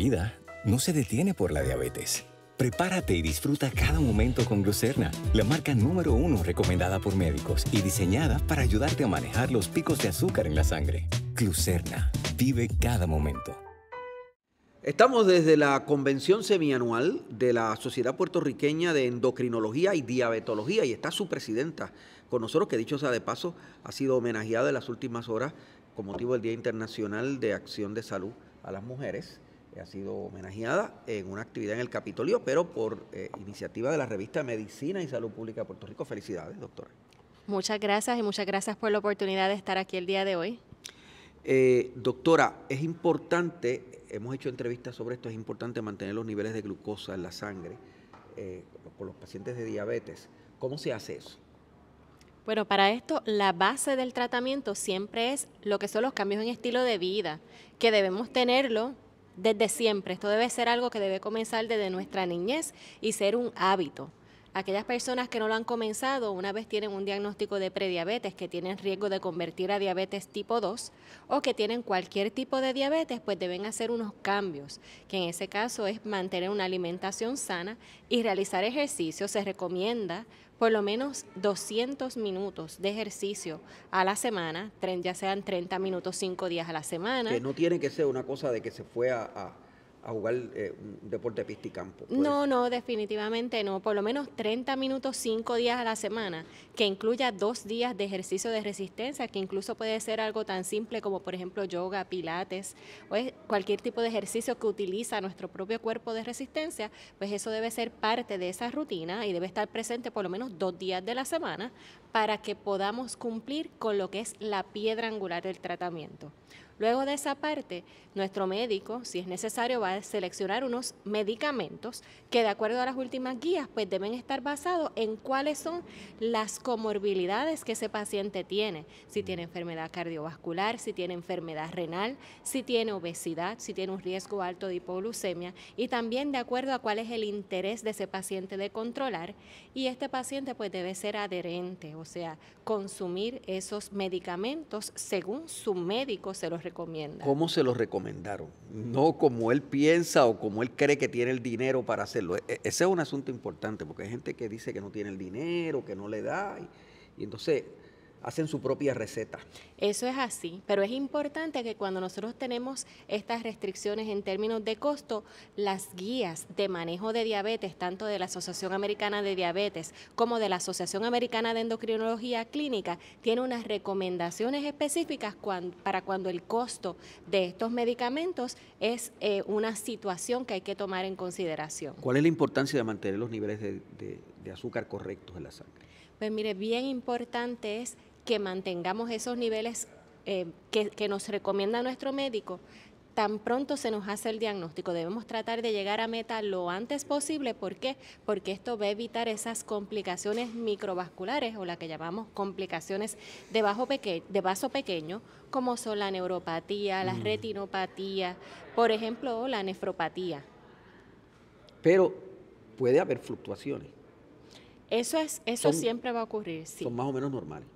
vida no se detiene por la diabetes. Prepárate y disfruta cada momento con Glucerna, la marca número uno recomendada por médicos y diseñada para ayudarte a manejar los picos de azúcar en la sangre. Glucerna, vive cada momento. Estamos desde la convención semianual de la Sociedad Puertorriqueña de Endocrinología y Diabetología y está su presidenta con nosotros, que dicho sea de paso, ha sido homenajeada en las últimas horas con motivo del Día Internacional de Acción de Salud a las Mujeres. Eh, ha sido homenajeada en una actividad en el Capitolio, pero por eh, iniciativa de la revista Medicina y Salud Pública de Puerto Rico. Felicidades, doctora. Muchas gracias y muchas gracias por la oportunidad de estar aquí el día de hoy. Eh, doctora, es importante, hemos hecho entrevistas sobre esto, es importante mantener los niveles de glucosa en la sangre por con los pacientes de diabetes. ¿Cómo se hace eso? Bueno, para esto la base del tratamiento siempre es lo que son los cambios en estilo de vida, que debemos tenerlo desde siempre. Esto debe ser algo que debe comenzar desde nuestra niñez y ser un hábito. Aquellas personas que no lo han comenzado, una vez tienen un diagnóstico de prediabetes, que tienen riesgo de convertir a diabetes tipo 2 o que tienen cualquier tipo de diabetes, pues deben hacer unos cambios, que en ese caso es mantener una alimentación sana y realizar ejercicio. Se recomienda por lo menos 200 minutos de ejercicio a la semana, ya sean 30 minutos, 5 días a la semana. Que no tiene que ser una cosa de que se fue a, a a jugar eh, un deporte pista y campo. No, no, definitivamente no. Por lo menos 30 minutos, 5 días a la semana, que incluya dos días de ejercicio de resistencia, que incluso puede ser algo tan simple como, por ejemplo, yoga, pilates, o cualquier tipo de ejercicio que utiliza nuestro propio cuerpo de resistencia, pues eso debe ser parte de esa rutina y debe estar presente por lo menos dos días de la semana para que podamos cumplir con lo que es la piedra angular del tratamiento. Luego de esa parte, nuestro médico, si es necesario, va a seleccionar unos medicamentos que de acuerdo a las últimas guías, pues deben estar basados en cuáles son las comorbilidades que ese paciente tiene. Si mm. tiene enfermedad cardiovascular, si tiene enfermedad renal, si tiene obesidad, si tiene un riesgo alto de hipoglucemia y también de acuerdo a cuál es el interés de ese paciente de controlar. Y este paciente pues debe ser adherente, o sea, consumir esos medicamentos según su médico se los recomienda ¿Cómo se lo recomendaron? No como él piensa o como él cree que tiene el dinero para hacerlo. E, e, ese es un asunto importante porque hay gente que dice que no tiene el dinero, que no le da. y entonces hacen su propia receta. Eso es así, pero es importante que cuando nosotros tenemos estas restricciones en términos de costo, las guías de manejo de diabetes, tanto de la Asociación Americana de Diabetes como de la Asociación Americana de Endocrinología Clínica, tiene unas recomendaciones específicas para cuando el costo de estos medicamentos es eh, una situación que hay que tomar en consideración. ¿Cuál es la importancia de mantener los niveles de azúcar correctos en la sangre? Pues mire, bien importante es que mantengamos esos niveles eh, que, nos recomienda nuestro médico tan pronto se nos hace el diagnóstico. Debemos tratar de llegar a meta lo antes posible. ¿Por qué? Porque esto va a evitar esas complicaciones microvasculares o la que llamamos complicaciones de, vaso pequeño, como son la neuropatía, la mm. retinopatía, por ejemplo, la nefropatía. Pero puede haber fluctuaciones. Eso, es, eso siempre va a ocurrir, sí. Son más o menos normales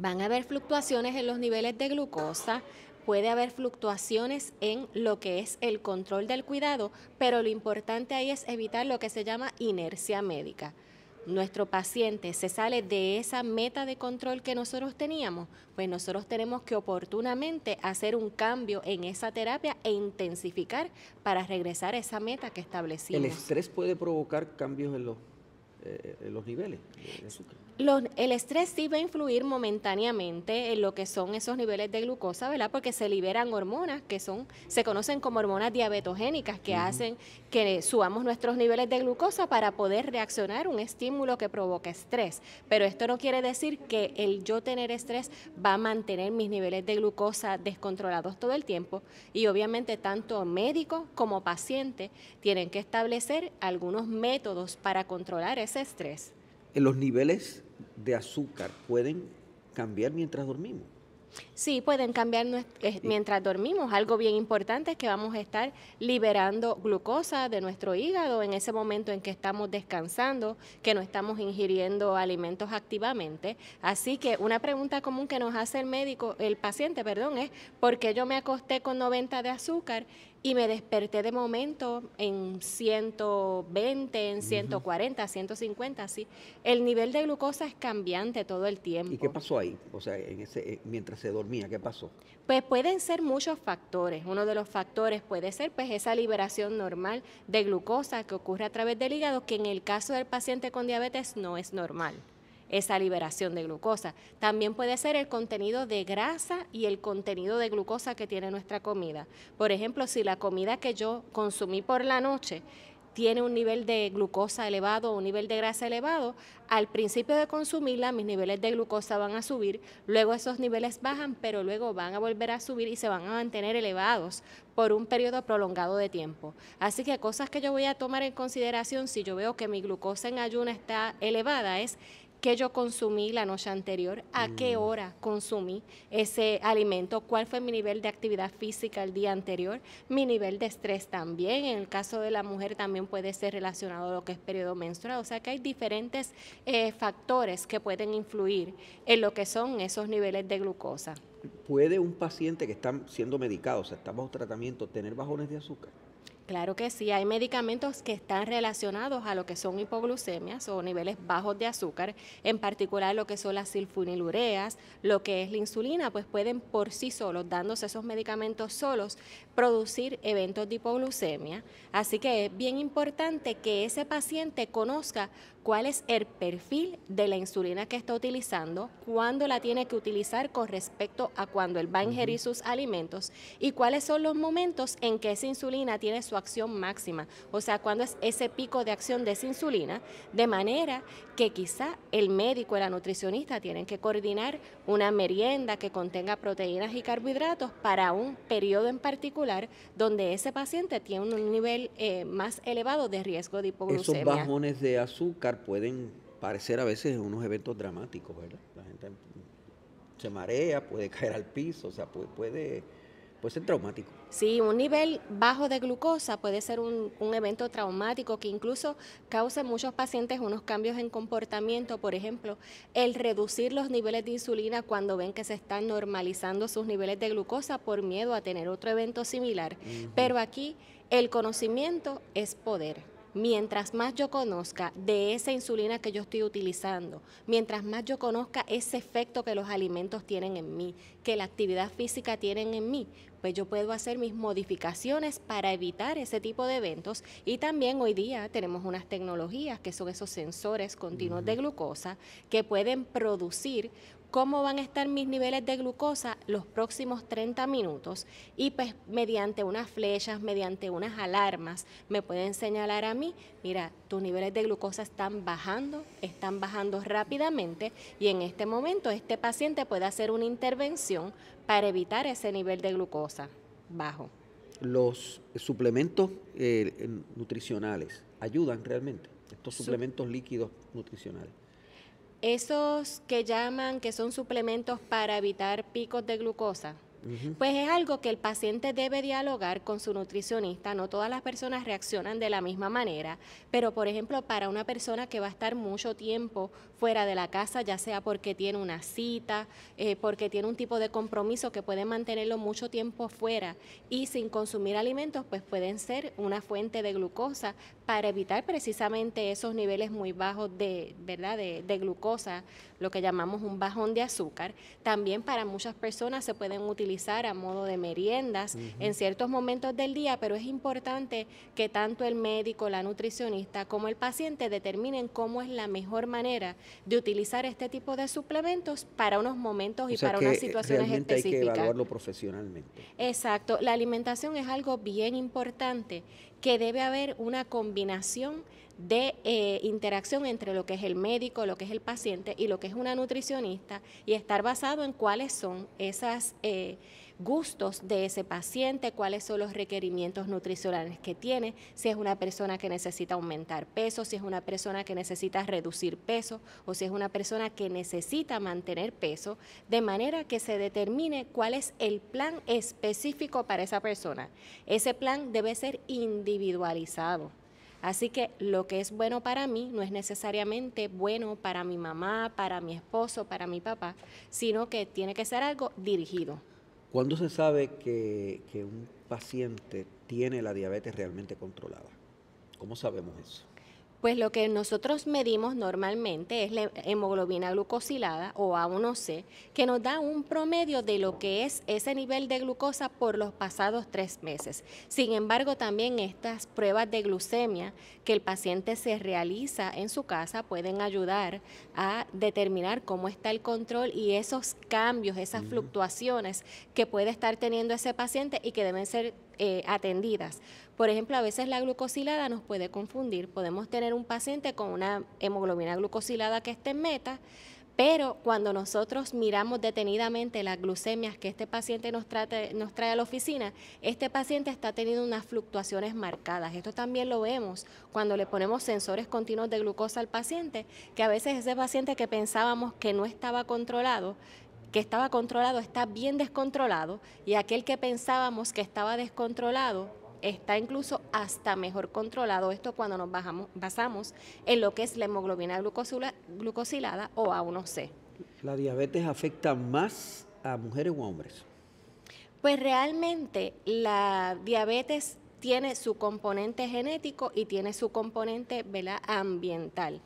van a haber fluctuaciones en los niveles de glucosa, puede haber fluctuaciones en lo que es el control del cuidado, pero lo importante ahí es evitar lo que se llama inercia médica. Nuestro paciente se sale de esa meta de control que nosotros teníamos, pues nosotros tenemos que oportunamente hacer un cambio en esa terapia e intensificar para regresar a esa meta que establecimos. El estrés puede provocar cambios en los, eh, los niveles de azúcar el estrés sí va a influir momentáneamente en lo que son esos niveles de glucosa, ¿verdad? Porque se liberan hormonas que son, se conocen como hormonas diabetogénicas que hacen que subamos nuestros niveles de glucosa para poder reaccionar un estímulo que provoca estrés. Pero esto no quiere decir que el yo tener estrés va a mantener mis niveles de glucosa descontrolados todo el tiempo. Y obviamente tanto médico como paciente tienen que establecer algunos métodos para controlar ese estrés. En los niveles de azúcar pueden cambiar mientras dormimos. Sí, pueden cambiar eh, mientras dormimos. Algo bien importante es que vamos a estar liberando glucosa de nuestro hígado en ese momento en que estamos descansando, que no estamos ingiriendo alimentos activamente. Así que una pregunta común que nos hace el médico, el paciente, perdón, es ¿por qué yo me acosté con 90 de azúcar y me desperté de momento en 120, en 140, 150, así. El nivel de glucosa es cambiante todo el tiempo. ¿Y qué pasó ahí? O sea, ese, eh, mientras se dormía, ¿qué pasó? Pues pueden ser muchos factores. Uno de los factores puede ser pues esa liberación normal de glucosa que ocurre a través del hígado, que en el caso del paciente con diabetes no es normal esa liberación de glucosa. También puede ser el contenido de grasa y el contenido de glucosa que tiene nuestra comida. Por ejemplo, si la comida que yo consumí por la noche tiene un nivel de glucosa elevado o un nivel de grasa elevado, al principio de consumirla mis niveles de glucosa van a subir, luego esos niveles bajan, pero luego van a volver a subir y se van a mantener elevados por un periodo prolongado de tiempo. Así que cosas que yo voy a tomar en consideración si yo veo que mi glucosa en ayuna está elevada es qué yo consumí la noche anterior, a qué mm. hora consumí ese alimento, cuál fue mi nivel de actividad física el día anterior, mi nivel de estrés también. En el caso de la mujer también puede ser relacionado a lo que es periodo menstrual. O sea que hay diferentes eh, factores que pueden influir en lo que son esos niveles de glucosa. ¿Puede un paciente que está siendo medicado, o sea, está bajo tratamiento, tener bajones de azúcar? Claro que sí, hay medicamentos que están relacionados a lo que son hipoglucemias o niveles bajos de azúcar, en particular lo que son las silfunilureas, lo que es la insulina, pues pueden por sí solos, dándose esos medicamentos solos, producir eventos de hipoglucemia. Así que es bien importante que ese paciente conozca cuál es el perfil de la insulina que está utilizando, cuándo la tiene que utilizar con respecto a cuando él va a ingerir sus alimentos y cuáles son los momentos en que esa insulina tiene su acción máxima, o sea, cuándo es ese pico de acción de esa insulina, de manera que quizá el médico y la nutricionista tienen que coordinar una merienda que contenga proteínas y carbohidratos para un periodo en particular donde ese paciente tiene un nivel eh, más elevado de riesgo de hipoglucemia. Esos bajones de azúcar Pueden parecer a veces unos eventos dramáticos, ¿verdad? La gente se marea, puede caer al piso, o sea, puede, puede, ser traumático. Sí, un nivel bajo de glucosa puede ser un, evento traumático que incluso cause en muchos pacientes unos cambios en comportamiento. Por ejemplo, el reducir los niveles de insulina cuando ven que se están normalizando sus niveles de glucosa por miedo a tener otro evento similar. Pero aquí el conocimiento es poder mientras más yo conozca de esa insulina que yo estoy utilizando, mientras más yo conozca ese efecto que los alimentos tienen en mí, que la actividad física tienen en mí, pues yo puedo hacer mis modificaciones para evitar ese tipo de eventos. Y también hoy día tenemos unas tecnologías que son esos sensores continuos de glucosa que pueden producir cómo van a estar mis niveles de glucosa los próximos 30 minutos y pues mediante unas flechas, mediante unas alarmas, me pueden señalar a mí, mira, tus niveles de glucosa están bajando, están bajando rápidamente y en este momento este paciente puede hacer una intervención para evitar ese nivel de glucosa bajo. ¿Los suplementos eh, nutricionales ayudan realmente? Estos suplementos líquidos nutricionales. Esos que llaman que son suplementos para evitar picos de glucosa, pues es algo que el paciente debe dialogar con su nutricionista. No todas las personas reaccionan de la misma manera, pero por ejemplo, para una persona que va a estar mucho tiempo fuera de la casa, ya sea porque tiene una cita, eh, porque tiene un tipo de compromiso que puede mantenerlo mucho tiempo fuera y sin consumir alimentos, pues pueden ser una fuente de glucosa para evitar precisamente esos niveles muy bajos de, ¿verdad? de glucosa, lo que llamamos un bajón de azúcar. También para muchas personas se pueden utilizar a modo de meriendas en ciertos momentos del día, pero es importante que tanto el médico, la nutricionista como el paciente determinen cómo es la mejor manera de utilizar este tipo de suplementos para unos momentos y para unas situaciones específicas. Hay que evaluarlo profesionalmente. Exacto, la alimentación es algo bien importante que debe haber una combinación de eh, interacción entre lo que es el médico, lo que es el paciente y lo que es una nutricionista y estar basado en cuáles son esos eh, gustos de ese paciente, cuáles son los requerimientos nutricionales que tiene, si es una persona que necesita aumentar peso, si es una persona que necesita reducir peso o si es una persona que necesita mantener peso, de manera que se determine cuál es el plan específico para esa persona. Ese plan debe ser individualizado. Así que lo que es bueno para mí no es necesariamente bueno para mi mamá, para mi esposo, para mi papá, sino que tiene que ser algo dirigido. ¿Cuándo se sabe que, un paciente tiene la diabetes realmente controlada? ¿Cómo sabemos eso? Pues lo que nosotros medimos normalmente es la hemoglobina glucosilada o A1C, que nos da un promedio de lo que es ese nivel de glucosa por los pasados tres meses. Sin embargo, también estas pruebas de glucemia que el paciente se realiza en su casa pueden ayudar a determinar cómo está el control y esos cambios, esas fluctuaciones que puede estar teniendo ese paciente y que deben ser eh, atendidas. Por ejemplo, a veces la glucosilada nos puede confundir. Podemos tener un paciente con una hemoglobina glucosilada que esté en meta, pero cuando nosotros miramos detenidamente las glucemias que este paciente nos, nos, trae a la oficina, este paciente está teniendo unas fluctuaciones marcadas. Esto también lo vemos cuando le ponemos sensores continuos de glucosa al paciente, que a veces ese paciente que pensábamos que no estaba controlado, que estaba controlado está bien descontrolado y aquel que pensábamos que estaba descontrolado está incluso hasta mejor controlado. Esto cuando nos basamos en lo que es la hemoglobina glucosilada o A1C. ¿La diabetes afecta más a mujeres o hombres? Pues realmente la diabetes tiene su componente genético y tiene su componente ambiental.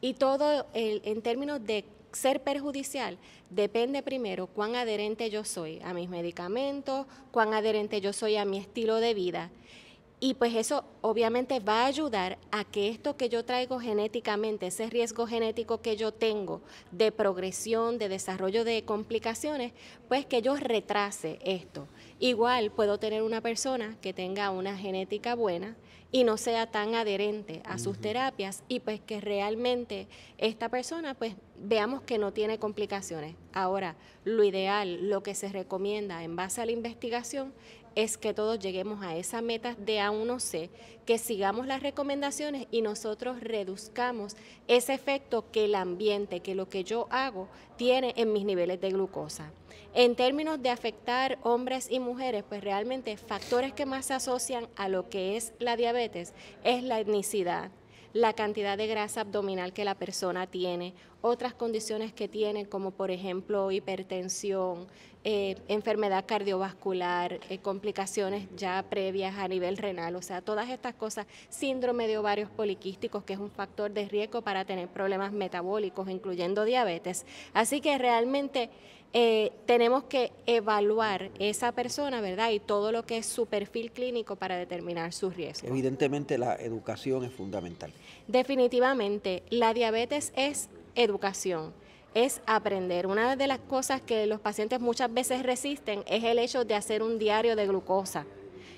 Y todo en términos de ser perjudicial depende primero cuán adherente yo soy a mis medicamentos, cuán adherente yo soy a mi estilo de vida. Y pues eso obviamente va a ayudar a que esto que yo traigo genéticamente, ese riesgo genético que yo tengo de progresión, de desarrollo de complicaciones, pues que yo retrase esto. Igual puedo tener una persona que tenga una genética buena, y no sea tan adherente a sus terapias y pues que realmente esta persona pues veamos que no tiene complicaciones. Ahora, lo ideal, lo que se recomienda en base a la investigación es que todos lleguemos a esa meta de A1C, que sigamos las recomendaciones y nosotros reduzcamos ese efecto que el ambiente, que lo que yo hago, tiene en mis niveles de glucosa. En términos de afectar hombres y mujeres, pues realmente factores que más se asocian a lo que es la diabetes es la etnicidad, la cantidad de grasa abdominal que la persona tiene, otras condiciones que tiene como por ejemplo hipertensión, eh, enfermedad cardiovascular, eh, complicaciones ya previas a nivel renal, o sea, todas estas cosas, síndrome de ovarios poliquísticos, que es un factor de riesgo para tener problemas metabólicos, incluyendo diabetes. Así que realmente eh, tenemos que evaluar esa persona, ¿verdad? Y todo lo que es su perfil clínico para determinar sus riesgo. Evidentemente la educación es fundamental. Definitivamente, la diabetes es educación es aprender. Una de las cosas que los pacientes muchas veces resisten es el hecho de hacer un diario de glucosa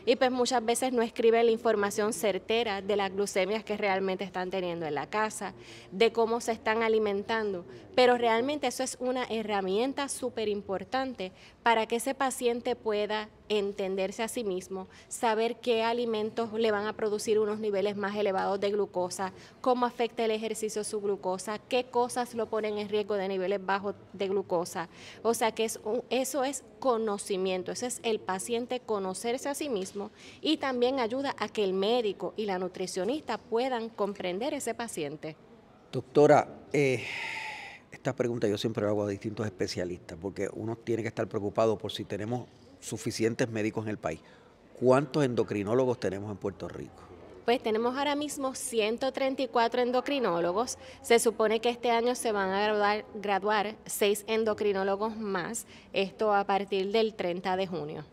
y pues muchas veces no escriben la información certera de las glucemias que realmente están teniendo en la casa, de cómo se están alimentando, pero realmente eso es una herramienta súper importante para que ese paciente pueda entenderse a sí mismo, saber qué alimentos le van a producir unos niveles más elevados de glucosa, cómo afecta el ejercicio su glucosa, qué cosas lo ponen en riesgo de niveles bajos de glucosa. O sea que es eso es conocimiento, ese es el paciente conocerse a sí mismo y también ayuda a que el médico y la nutricionista puedan comprender ese paciente. Doctora, eh esta pregunta yo siempre la hago a distintos especialistas, porque uno tiene que estar preocupado por si tenemos suficientes médicos en el país. ¿Cuántos endocrinólogos tenemos en Puerto Rico? Pues tenemos ahora mismo 134 endocrinólogos. Se supone que este año se van a graduar, graduar endocrinólogos más, esto a partir del 30 de junio.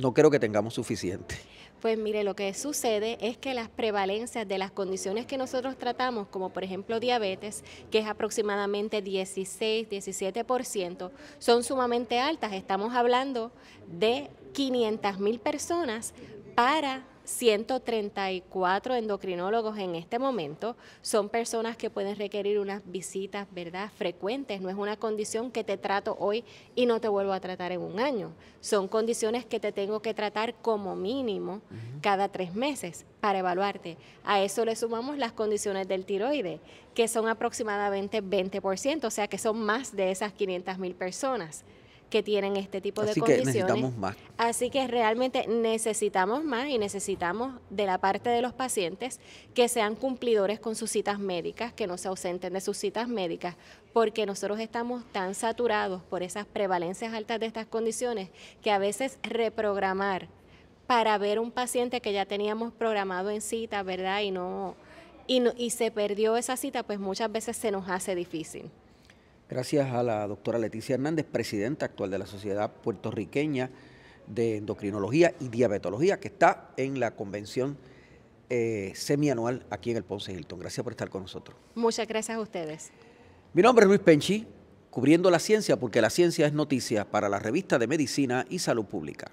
No creo que tengamos suficiente. Pues mire, lo que sucede es que las prevalencias de las condiciones que nosotros tratamos, como por ejemplo diabetes, que es aproximadamente 16-17%, son sumamente altas. Estamos hablando de 500.000 mil personas para 134 endocrinólogos en este momento son personas que pueden requerir unas visitas, ¿verdad? Frecuentes, no es una condición que te trato hoy y no te vuelvo a tratar en un año. Son condiciones que te tengo que tratar como mínimo cada tres meses para evaluarte. A eso le sumamos las condiciones del tiroide, que son aproximadamente 20%, o sea que son más de esas 500 mil personas que tienen este tipo de condiciones. más. Así que realmente necesitamos más y necesitamos de la parte de los pacientes que sean cumplidores con sus citas médicas, que no se ausenten de sus citas médicas, porque nosotros estamos tan saturados por esas prevalencias altas de estas condiciones que a veces reprogramar para ver un paciente que ya teníamos programado en cita, ¿verdad? Y no y, y se perdió esa cita, pues muchas veces se nos hace difícil. Gracias a la doctora Leticia Hernández, presidenta actual de la Sociedad Puertorriqueña de Endocrinología y Diabetología, que está en la convención eh, semianual aquí en el Ponce Hilton. Gracias por estar con nosotros. Muchas gracias a ustedes. Mi nombre es Luis Penchi, cubriendo la ciencia porque la ciencia es noticia para la revista de Medicina y Salud Pública.